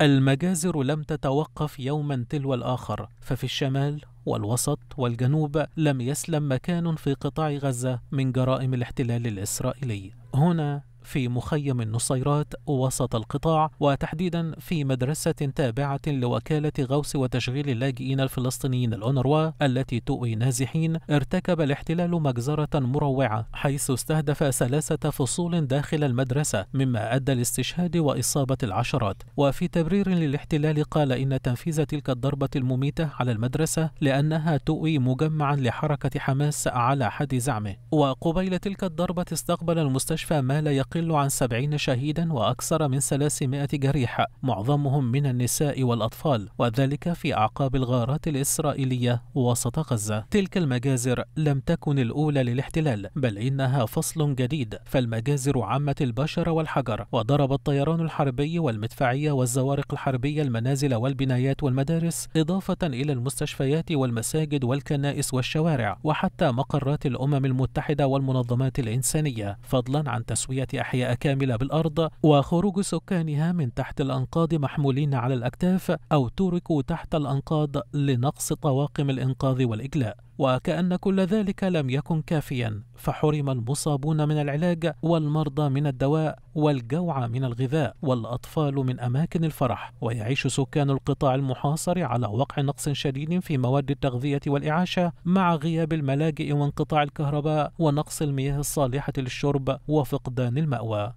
المجازر لم تتوقف يوما تلو الآخر ففي الشمال والوسط والجنوب لم يسلم مكان في قطاع غزة من جرائم الاحتلال الإسرائيلي هنا في مخيم النصيرات وسط القطاع وتحديدا في مدرسة تابعة لوكالة غوث وتشغيل اللاجئين الفلسطينيين الأونروا التي تؤوي نازحين ارتكب الاحتلال مجزرة مروعة حيث استهدف ثلاثة فصول داخل المدرسة مما أدى لاستشهاد وإصابة العشرات وفي تبرير للاحتلال قال إن تنفيذ تلك الضربة المميتة على المدرسة لأنها تؤوي مجمعا لحركة حماس على حد زعمه وقبيل تلك الضربة استقبل المستشفى ما لا يقل يقل عن سبعين شهيدا وأكثر من 300 جريح معظمهم من النساء والأطفال وذلك في أعقاب الغارات الإسرائيلية وسط غزة تلك المجازر لم تكن الأولى للاحتلال بل إنها فصل جديد فالمجازر عمت البشر والحجر وضرب الطيران الحربي والمدفعية والزوارق الحربية المنازل والبنايات والمدارس إضافة إلى المستشفيات والمساجد والكنائس والشوارع وحتى مقرات الأمم المتحدة والمنظمات الإنسانية فضلا عن تسوية أحياء كاملة بالأرض وخروج سكانها من تحت الأنقاض محمولين على الأكتاف أو تركوا تحت الأنقاض لنقص طواقم الإنقاذ والإجلاء وكأن كل ذلك لم يكن كافيا فحرم المصابون من العلاج والمرضى من الدواء والجوع من الغذاء والأطفال من أماكن الفرح ويعيش سكان القطاع المحاصر على وقع نقص شديد في مواد التغذية والإعاشة مع غياب الملاجئ وانقطاع الكهرباء ونقص المياه الصالحة للشرب وفقدان الماء That were.